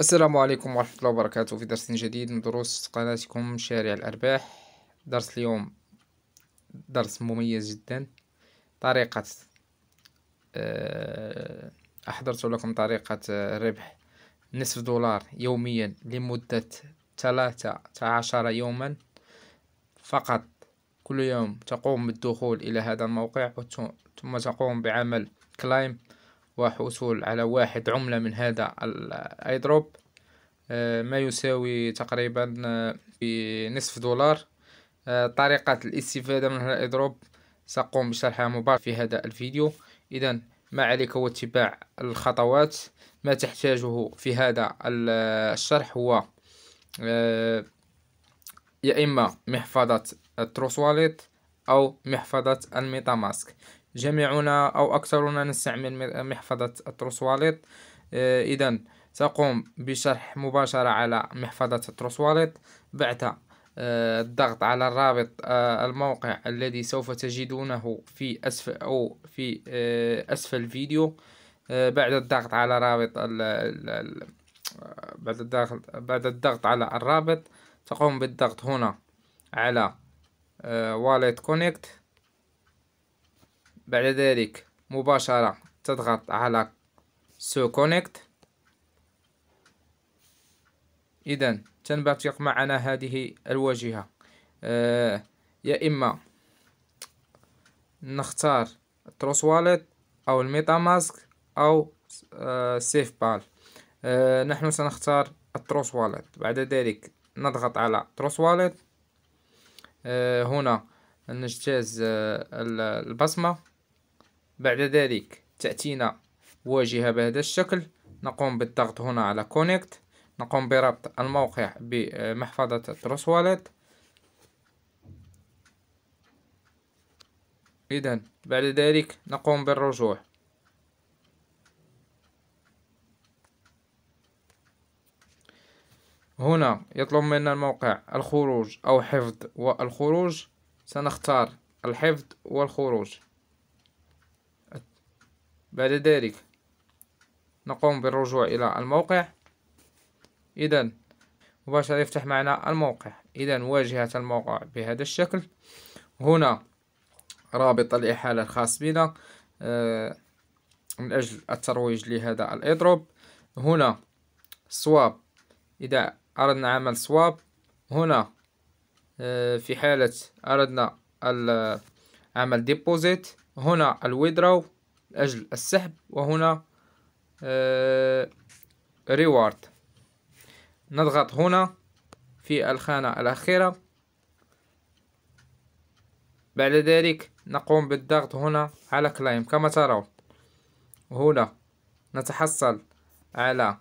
السلام عليكم ورحمة الله وبركاته في درس جديد من دروس قناتكم شارع الأرباح درس اليوم درس مميز جدا طريقة آه، أحضرت لكم طريقة آه، ربح نصف دولار يوميا لمدة ثلاثة عشر يوما فقط كل يوم تقوم بالدخول إلى هذا الموقع ثم تقوم بعمل كلايم وحصول على واحد عملة من هذا الايدروب آه، ما يساوي تقريبا آه، بنصف دولار آه، طريقة الاستفادة من هذا الايدروب سأقوم بشرحها مباشرة في هذا الفيديو إذا ما عليك هو اتباع الخطوات ما تحتاجه في هذا الشرح هو يا إما محفظة التروس واليت أو محفظة الميتاماسك جميعنا أو أكثرنا نستعمل محفظة التروسواليت آه، إذا سأقوم بشرح مباشرة على محفظة التروسواليت بعد آه، الضغط على الرابط آه، الموقع الذي سوف تجدونه في أسفل أو في أسفل الفيديو بعد الضغط على رابط بعد الضغط بعد الضغط على الرابط تقوم بالضغط هنا على واليت آه، كونيكت بعد ذلك مباشرة تضغط على سو كونيكت إذا تنبثق معنا هذه الواجهة آه، يا إما نختار تروس واليت أو الميتا ماسك أو سيف آه، بال نحن سنختار التروس واليت بعد ذلك نضغط على تروس واليت آه، هنا نجتاز آه، البصمة بعد ذلك تأتينا واجهة بهذا الشكل نقوم بالضغط هنا على كونكت نقوم بربط الموقع بمحفظة تروس والت إذا بعد ذلك نقوم بالرجوع هنا يطلب منا الموقع الخروج أو حفظ والخروج سنختار الحفظ والخروج بعد ذلك نقوم بالرجوع إلى الموقع إذا مباشرة يفتح معنا الموقع إذا واجهة الموقع بهذا الشكل هنا رابط الإحالة الخاص بنا آه، من أجل الترويج لهذا الإضراب هنا صواب إذا أردنا عمل سواب هنا آه، في حالة أردنا آه، عمل ديبوزيت هنا الويدرو لأجل السحب وهنا ريوارد آه، نضغط هنا في الخانة الأخيرة بعد ذلك نقوم بالضغط هنا على كلايم كما ترون هنا نتحصل على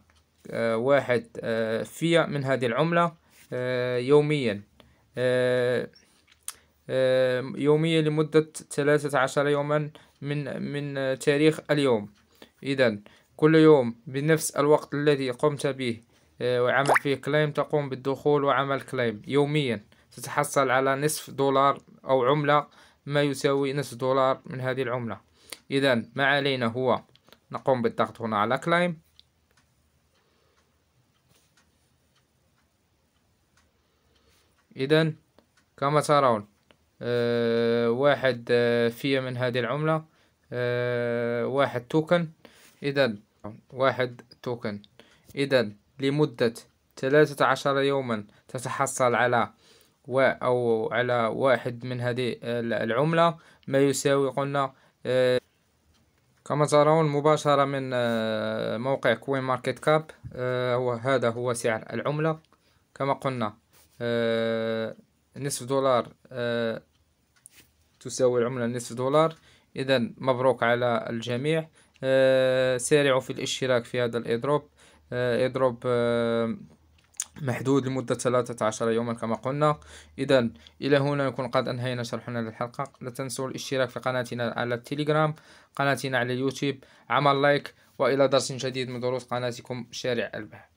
آه، واحد آه، فيا من هذه العملة آه، يوميا يوميا لمدة ثلاثة عشر يوما من من تاريخ اليوم إذا كل يوم بنفس الوقت الذي قمت به وعمل فيه كليم تقوم بالدخول وعمل كليم يوميا تتحصل على نصف دولار أو عملة ما يساوي نصف دولار من هذه العملة إذا ما علينا هو نقوم بالضغط هنا على كلايم إذا كما ترون آه، واحد آه، في من هذه العملة آه، واحد توكن إذا واحد توكن إذا لمدة ثلاثة عشر يوما تتحصل على و أو على واحد من هذه العملة ما يساوي قلنا كما ترون مباشرة من موقع كوين ماركت كاب هو هذا هو سعر العملة كما قلنا آه، نصف دولار آه، تساوي العملة نصف دولار إذا مبروك على الجميع آه، سارعوا في الاشتراك في هذا الايدروب ايدروب محدود لمدة 13 يوما كما قلنا إذا إلى هنا نكون قد أنهينا شرحنا للحلقة لا تنسوا الاشتراك في قناتنا على التليجرام قناتنا على اليوتيوب عمل لايك وإلى درس جديد من دروس قناتكم شارع البحر